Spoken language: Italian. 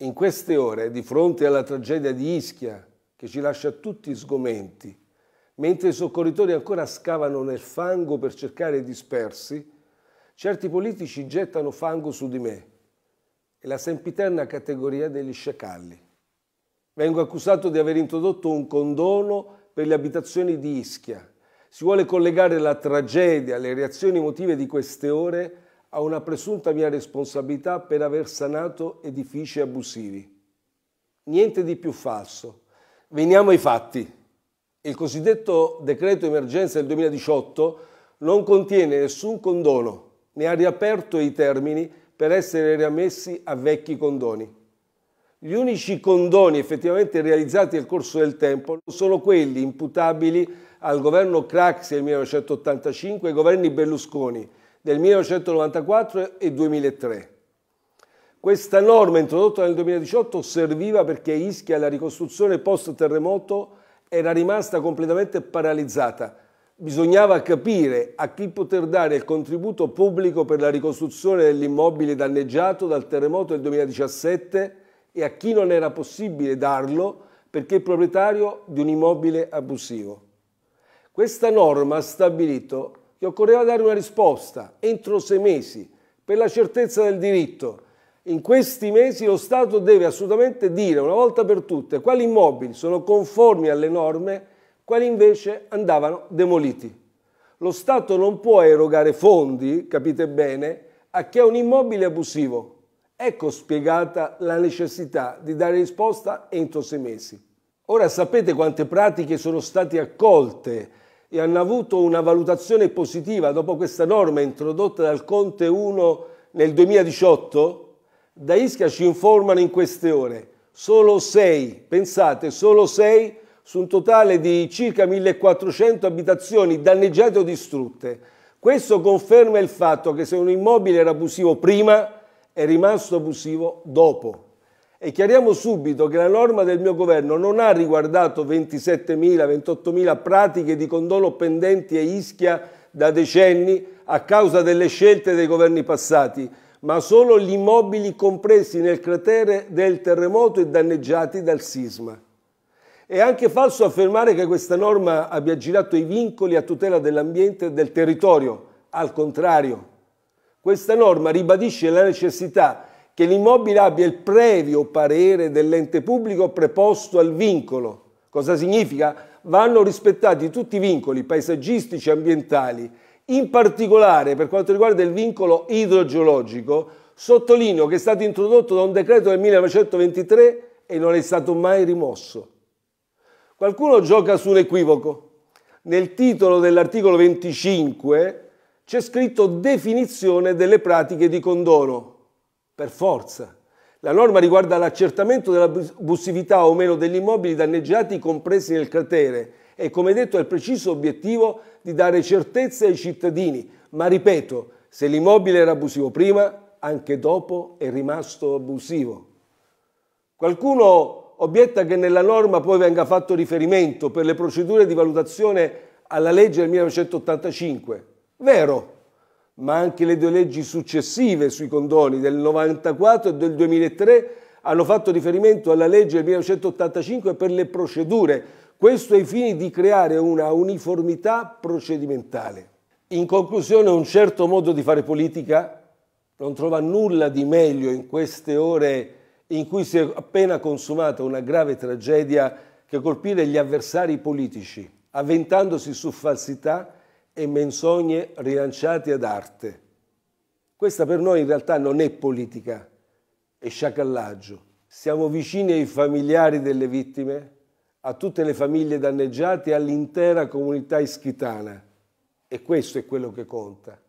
In queste ore, di fronte alla tragedia di Ischia, che ci lascia tutti sgomenti, mentre i soccorritori ancora scavano nel fango per cercare i dispersi, certi politici gettano fango su di me e la sempiterna categoria degli sciacalli. Vengo accusato di aver introdotto un condono per le abitazioni di Ischia. Si vuole collegare la tragedia, le reazioni emotive di queste ore a una presunta mia responsabilità per aver sanato edifici abusivi. Niente di più falso. Veniamo ai fatti. Il cosiddetto decreto emergenza del 2018 non contiene nessun condono, ne ha riaperto i termini per essere riammessi a vecchi condoni. Gli unici condoni effettivamente realizzati nel corso del tempo sono quelli imputabili al governo Craxi del 1985 e ai governi Berlusconi, del 1994 e 2003. Questa norma introdotta nel 2018 serviva perché Ischia la ricostruzione post-terremoto era rimasta completamente paralizzata. Bisognava capire a chi poter dare il contributo pubblico per la ricostruzione dell'immobile danneggiato dal terremoto del 2017 e a chi non era possibile darlo perché è proprietario di un immobile abusivo. Questa norma ha stabilito che occorreva dare una risposta entro sei mesi per la certezza del diritto. In questi mesi lo Stato deve assolutamente dire una volta per tutte quali immobili sono conformi alle norme, quali invece andavano demoliti. Lo Stato non può erogare fondi, capite bene, a chi è un immobile abusivo. Ecco spiegata la necessità di dare risposta entro sei mesi. Ora sapete quante pratiche sono state accolte e hanno avuto una valutazione positiva dopo questa norma introdotta dal Conte 1 nel 2018, da Ischia ci informano in queste ore solo 6, pensate, solo 6 su un totale di circa 1400 abitazioni danneggiate o distrutte. Questo conferma il fatto che se un immobile era abusivo prima, è rimasto abusivo dopo. E chiariamo subito che la norma del mio governo non ha riguardato 27.000-28.000 pratiche di condono pendenti a ischia da decenni a causa delle scelte dei governi passati, ma solo gli immobili compresi nel cratere del terremoto e danneggiati dal sisma. È anche falso affermare che questa norma abbia girato i vincoli a tutela dell'ambiente e del territorio, al contrario. Questa norma ribadisce la necessità che l'immobile abbia il previo parere dell'ente pubblico preposto al vincolo. Cosa significa? Vanno rispettati tutti i vincoli paesaggistici e ambientali, in particolare per quanto riguarda il vincolo idrogeologico, sottolineo che è stato introdotto da un decreto del 1923 e non è stato mai rimosso. Qualcuno gioca su un equivoco. Nel titolo dell'articolo 25 c'è scritto definizione delle pratiche di condono per forza. La norma riguarda l'accertamento dell'abusività o meno degli immobili danneggiati compresi nel cratere e, come detto, ha il preciso obiettivo di dare certezza ai cittadini. Ma ripeto, se l'immobile era abusivo prima, anche dopo è rimasto abusivo. Qualcuno obietta che nella norma poi venga fatto riferimento per le procedure di valutazione alla legge del 1985. Vero, ma anche le due leggi successive sui condoni del 1994 e del 2003 hanno fatto riferimento alla legge del 1985 per le procedure, questo ai fini di creare una uniformità procedimentale. In conclusione, un certo modo di fare politica non trova nulla di meglio in queste ore in cui si è appena consumata una grave tragedia che colpire gli avversari politici, avventandosi su falsità, e menzogne rilanciate ad arte. Questa per noi in realtà non è politica, è sciacallaggio. Siamo vicini ai familiari delle vittime, a tutte le famiglie danneggiate e all'intera comunità ischitana. E questo è quello che conta.